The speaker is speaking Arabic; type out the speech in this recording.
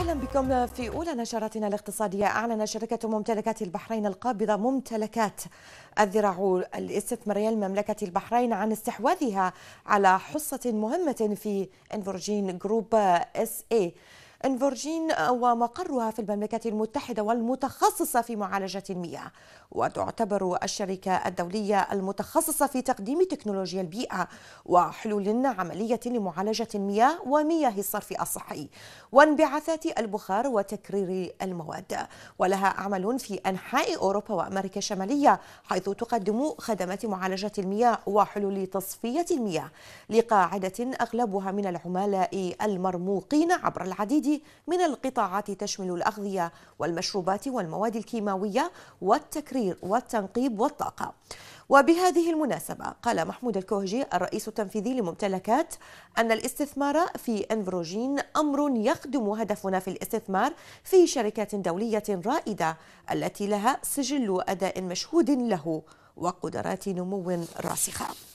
أهلا بكم في أولى نشراتنا الاقتصادية أعلن شركة ممتلكات البحرين القابضة ممتلكات الذراع الاستثمارية لمملكة البحرين عن استحواذها على حصة مهمة في انفورجين جروب اس اي انفورجين ومقرها في المملكة المتحدة والمتخصصة في معالجة المياه وتعتبر الشركة الدولية المتخصصة في تقديم تكنولوجيا البيئة وحلول عملية لمعالجة المياه ومياه الصرف الصحي وانبعاثات البخار وتكرير المواد ولها أعمال في أنحاء أوروبا وأمريكا الشمالية حيث تقدم خدمات معالجة المياه وحلول تصفية المياه لقاعدة أغلبها من العملاء المرموقين عبر العديد من القطاعات تشمل الأغذية والمشروبات والمواد الكيماوية والتكرير والتنقيب والطاقة وبهذه المناسبة قال محمود الكوهجي الرئيس التنفيذي لممتلكات أن الاستثمار في انفروجين أمر يخدم هدفنا في الاستثمار في شركات دولية رائدة التي لها سجل أداء مشهود له وقدرات نمو راسخة